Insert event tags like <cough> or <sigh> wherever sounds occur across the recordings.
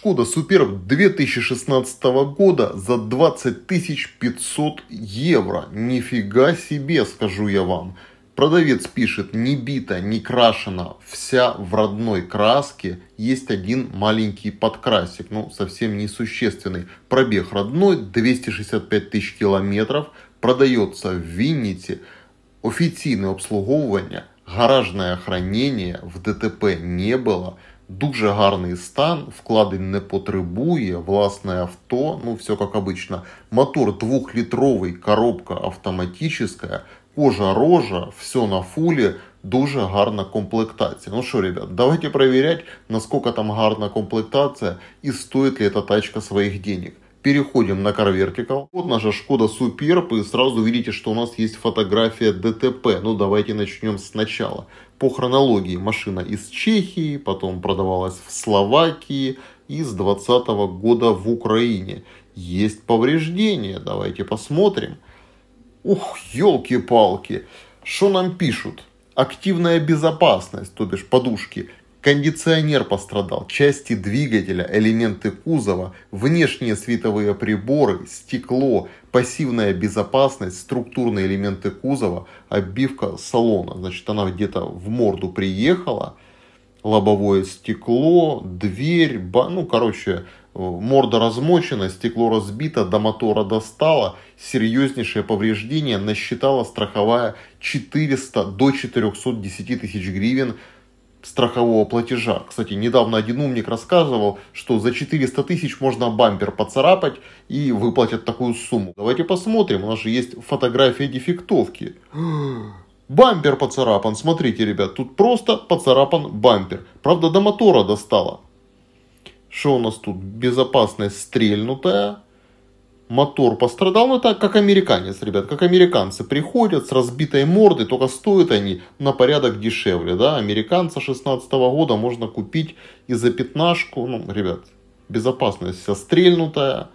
Шкода Суперб 2016 года за 20 500 евро. Нифига себе, скажу я вам. Продавец пишет, не бита, не крашена, вся в родной краске, есть один маленький подкрасик, ну совсем несущественный. Пробег родной, 265 тысяч километров, продается в Винните, офіційне обслуговування, гаражное хранение, в ДТП не было – Дуже гарний стан, вкладень не потребує, власне авто, ну все как обычно. Мотор двухлітровий, коробка автоматическая, кожа рожа, все на фулі, дуже гарна комплектація. Ну що, ребят, давайте проверять, насколько там гарна комплектація і стоїть ли эта тачка своїх денег. Переходим на Car Vertical. Вот наша Шкода Суперб, и сразу видите, что у нас есть фотография ДТП. Ну, давайте начнем сначала. По хронологии машина из Чехии, потом продавалась в Словакии и с 2020 года в Украине. Есть повреждения, давайте посмотрим. Ух, елки-палки, что нам пишут? Активная безопасность, то бишь подушки – Кондиционер пострадал, части двигателя, элементы кузова, внешние световые приборы, стекло, пассивная безопасность, структурные элементы кузова, обивка салона. Значит, она где-то в морду приехала, лобовое стекло, дверь, ба... ну, короче, э, морда размочена, стекло разбито, до мотора достало, серьезнейшее повреждение насчитала страховая 400 до 410 тысяч гривен – страхового платежа. Кстати, недавно один умник рассказывал, что за 400 тысяч можно бампер поцарапать и выплатят такую сумму. Давайте посмотрим, у нас же есть фотография дефектовки. <gasps> Бампер поцарапан, смотрите, ребят, тут просто поцарапан бампер. Правда, до мотора достало. Что у нас тут? Безопасность стрельнутая мотор пострадал, но так, как американец, ребят, как американцы приходят с разбитой мордой, только стоят они на порядок дешевле, да, американца 16 года можно купить и за пятнашку, ну, ребят, безопасность вся стрельнутая,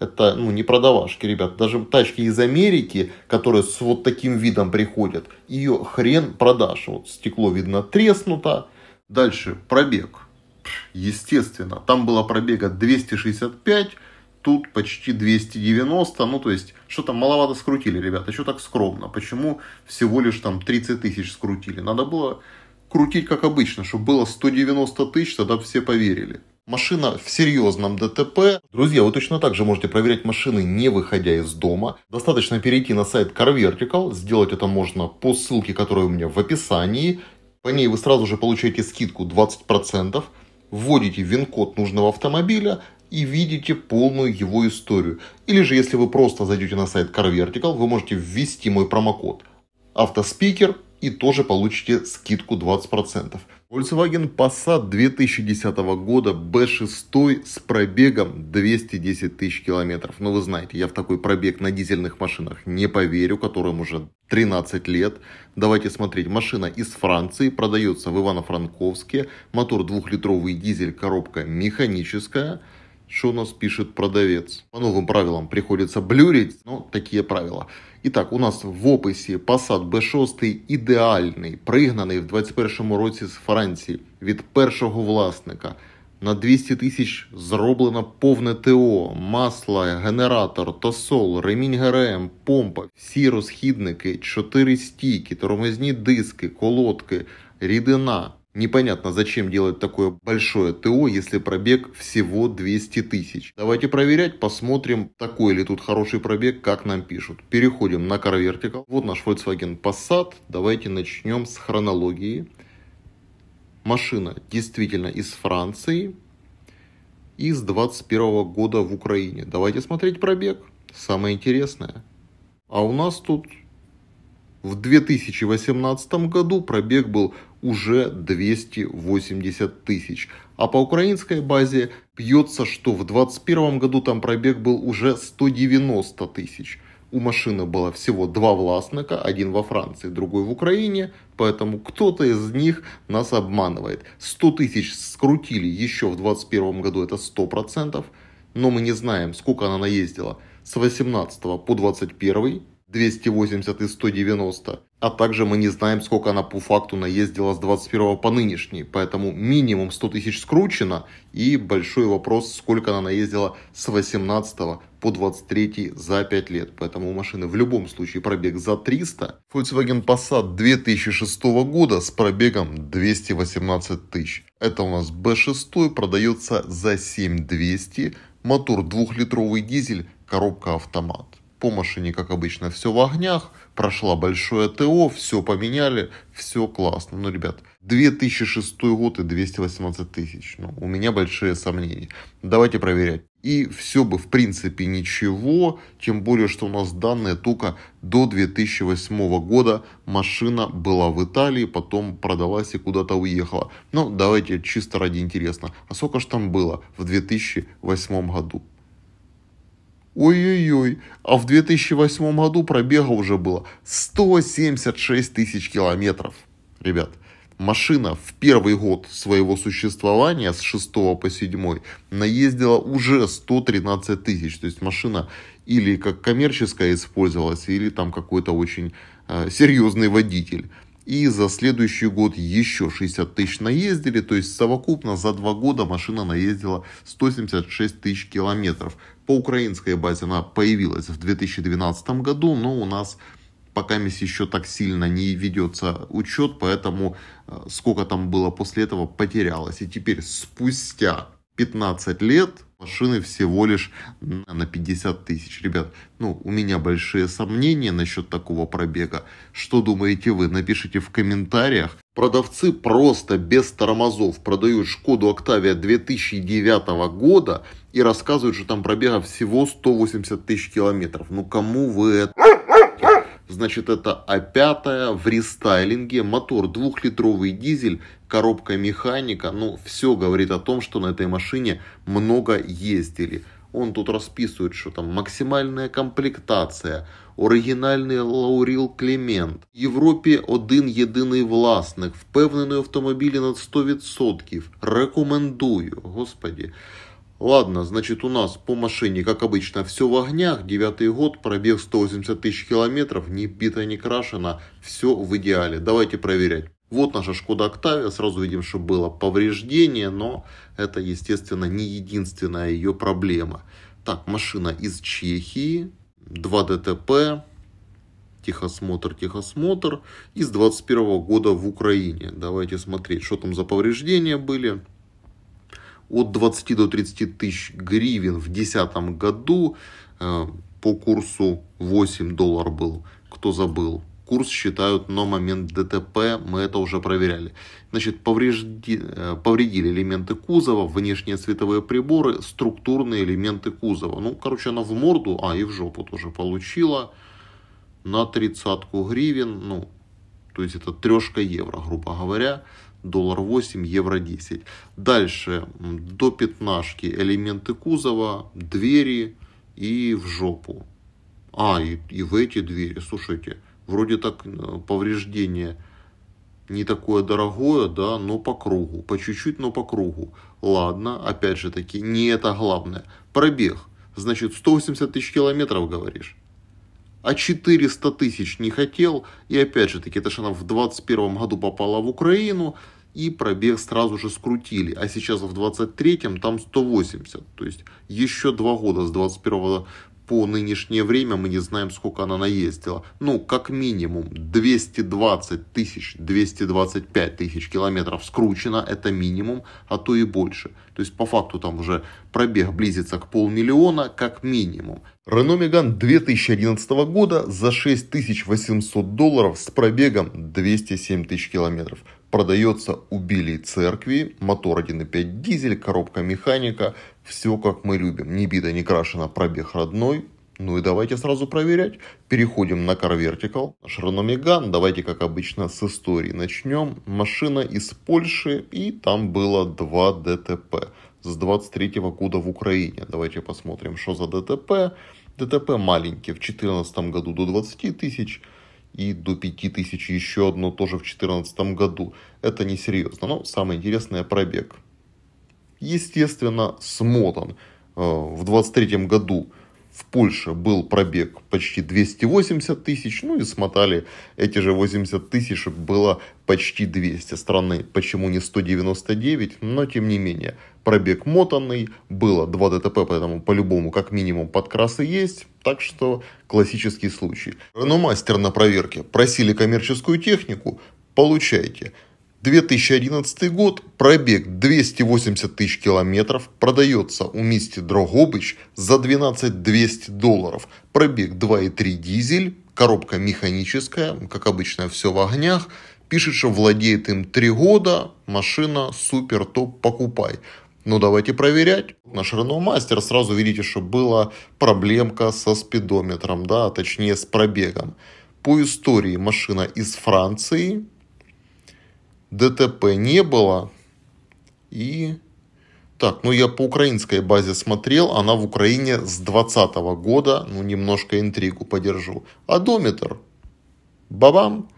это, ну, не продавашки, ребят, даже тачки из Америки, которые с вот таким видом приходят, ее хрен продашь, вот стекло, видно, треснуто, дальше пробег, естественно, там было пробега 265 тут почти 290, ну то есть что-то маловато скрутили, ребята, что так скромно, почему всего лишь там 30 тысяч скрутили, надо было крутить как обычно, чтобы было 190 тысяч, тогда все поверили. Машина в серьезном ДТП. Друзья, вы точно так же можете проверять машины, не выходя из дома. Достаточно перейти на сайт CarVertical. Сделать это можно по ссылке, которая у меня в описании. По ней вы сразу же получаете скидку 20%. Вводите ВИН-код нужного автомобиля, и видите полную его историю. Или же, если вы просто зайдете на сайт CarVertical, вы можете ввести мой промокод «Автоспикер» и тоже получите скидку 20%. Volkswagen Passat 2010 года B6 с пробегом 210 тысяч километров. Но вы знаете, я в такой пробег на дизельных машинах не поверю, которым уже 13 лет. Давайте смотреть. Машина из Франции, продается в Ивано-Франковске. Мотор двухлитровый дизель, коробка механическая. что у нас пишет продавец. По новым правилам приходится блюрить, но такие правила. Итак, у нас в описі Passat B6 ідеальний, пригнаний в 21-му році з Франції від першого власника. На 200 тисяч зроблено повне ТО, масло, генератор, тосол, ремінь ГРМ, помпа, всі розхідники, 4 стійки, тормозні диски, колодки, рідина. Непонятно, зачем делать такое большое ТО, если пробег всего 200 тысяч. Давайте проверять, посмотрим, такой ли тут хороший пробег, как нам пишут. Переходим на Car Vertical. Вот наш Volkswagen Passat. Давайте начнем с хронологии. Машина действительно из Франции и с 21 года в Украине. Давайте смотреть пробег. Самое интересное. А у нас тут в 2018 году пробег был уже 280 тысяч. А по украинской базе пьется, что в 2021 году там пробег был уже 190 тысяч. У машины было всего два властника, один во Франции, другой в Украине, поэтому кто-то из них нас обманывает. 100 тысяч скрутили еще в 2021 году, это 100%, но мы не знаем, сколько она наездила с 18 по 21, 280 и 190, а также мы не знаем, сколько она по факту наездила с 21 по нынешний. Поэтому минимум 100 тысяч скручено. И большой вопрос, сколько она наездила с 18 по 23 за 5 лет. Поэтому у машины в любом случае пробег за 300. Volkswagen Passat 2006 года с пробегом 218 тысяч. Это у нас B6 продается за 7200. Мотор 2-литровый дизель, коробка автомат. По машине, как обычно, все в огнях, прошла большое ТО, все поменяли, все классно. Ну, ребят, 2006 год и 218 тысяч. Ну, у меня большие сомнения. Давайте проверять. И все бы, в принципе, ничего, тем более, что у нас данные только до 2008 года. Машина была в Италии, потом продалась и куда-то уехала. Ну, давайте чисто ради интереса. А сколько же там было в 2008 году? Ой-ой-ой, а в 2008 году пробега уже было 176 тысяч километров. Ребят, машина в первый год своего существования с 6 по 7 наездила уже 113 тысяч. То есть машина или как коммерческая использовалась, или там какой-то очень э, серьезный водитель. И за следующий год еще 60 тысяч наездили. То есть совокупно за два года машина наездила 176 тысяч километров. По украинской базе она появилась в 2012 году, но у нас пока еще так сильно не ведется учет, поэтому э, сколько там было после этого потерялось. И теперь спустя 15 лет машины всего лишь на 50 тысяч. Ребят, ну, у меня большие сомнения насчет такого пробега. Что думаете вы? Напишите в комментариях. Продавцы просто без тормозов продают Шкоду Октавия 2009 года – и рассказывают, что там пробега всего 180 тысяч километров. Ну кому вы это... Значит, это А5 в рестайлинге, мотор двухлитровый дизель, коробка механика. Ну, все говорит о том, что на этой машине много ездили. Он тут расписывает, что там максимальная комплектация, оригинальный Лаурил Клемент. В Європі один единый власник, впевнений в автомобілі на 100%. Рекомендую, господі. Ладно, значит у нас по машине, как обычно, все в огнях. Девятый год, пробег 180 тысяч километров, не бита, не крашена, все в идеале. Давайте проверять. Вот наша Шкода Октавия, сразу видим, что было повреждение, но это, естественно, не единственная ее проблема. Так, машина из Чехии, 2 ДТП, техосмотр, техосмотр, из 21 года в Украине. Давайте смотреть, что там за повреждения были от 20 до 30 тысяч гривен в 2010 году э, по курсу 8 долларов был, кто забыл. Курс считают на момент ДТП, мы это уже проверяли. Значит, поврежди, э, повредили элементы кузова, внешние световые приборы, структурные элементы кузова. Ну, короче, она в морду, а и в жопу тоже получила на тридцатку гривен, ну, то есть это трешка евро, грубо говоря доллар 8, евро 10. Дальше до пятнашки элементы кузова, двери и в жопу. А, и, и в эти двери, слушайте, вроде так э, повреждение не такое дорогое, да, но по кругу, по чуть-чуть, но по кругу. Ладно, опять же таки, не это главное. Пробег, значит, 180 тысяч километров, говоришь а 400 тысяч не хотел. И опять же таки, Ташина в 21 году попала в Украину, и пробег сразу же скрутили. А сейчас в 23-м там 180. То есть еще два года с 21 по нынешнее время мы не знаем, сколько она наездила. Ну, как минимум 220 тысяч, 225 тысяч километров скручено, это минимум, а то и больше. То есть, по факту, там уже пробег близится к полмиллиона, как минимум. Рено Меган 2011 года за 6800 долларов с пробегом 207 тысяч километров. Продается убили Церкви, мотор 1.5 дизель, коробка механика – все, как мы любим. Не бита, не крашена, пробег родной. Ну и давайте сразу проверять. Переходим на Car Vertical. Наш Давайте, как обычно, с истории начнем. Машина из Польши, и там было два ДТП с 23 года в Украине. Давайте посмотрим, что за ДТП. ДТП маленькие, в 2014 году до 20 тысяч и до 5 тысяч еще одно тоже в 2014 году. Это несерьезно, но самое интересное пробег естественно, смотан. Э, в 23 году в Польше был пробег почти 280 тысяч, ну и смотали эти же 80 тысяч, было почти 200 страны, почему не 199, но тем не менее, пробег мотанный, было 2 ДТП, поэтому по-любому как минимум подкрасы есть, так что классический случай. Но мастер на проверке, просили коммерческую технику, получайте. 2011 год, пробег 280 тысяч километров, продается у Мисти Дрогобыч за 12 200 долларов. Пробег 2.3 дизель, коробка механическая, как обычно все в огнях. Пишет, что владеет им 3 года, машина супер топ, покупай. Ну давайте проверять. Наш Renault Master сразу видите, что была проблемка со спидометром, да, точнее с пробегом. По истории машина из Франции, ДТП не было. И так, ну я по украинской базе смотрел, она в Украине с 2020 года, ну немножко интригу подержу. Одометр, бабам,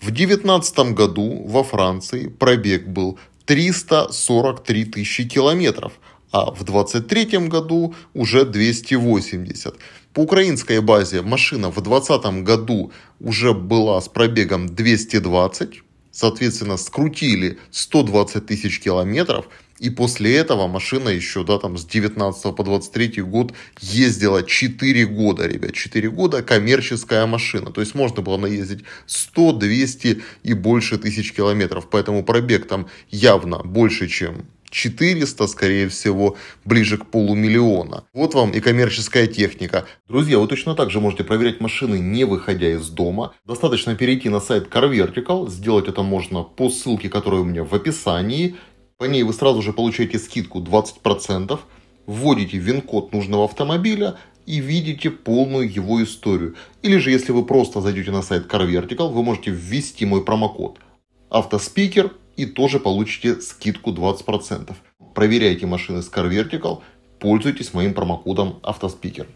в 2019 году во Франции пробег был 343 тысячи километров, а в 2023 году уже 280. По украинской базе машина в 2020 году уже была с пробегом 220, соответственно, скрутили 120 тысяч километров, и после этого машина еще, да, там с 19 по 23 год ездила 4 года, ребят, 4 года коммерческая машина. То есть можно было наездить 100, 200 и больше тысяч километров. Поэтому пробег там явно больше, чем 400, скорее всего, ближе к полумиллиона. Вот вам и коммерческая техника. Друзья, вы точно так же можете проверять машины, не выходя из дома. Достаточно перейти на сайт CarVertical, сделать это можно по ссылке, которая у меня в описании. По ней вы сразу же получаете скидку 20%, вводите ВИН-код нужного автомобиля, и видите полную его историю. Или же, если вы просто зайдете на сайт CarVertical, вы можете ввести мой промокод автоспикер и тоже получите скидку 20%. Проверяйте машины с CarVertical, пользуйтесь моим промокодом автоспикер.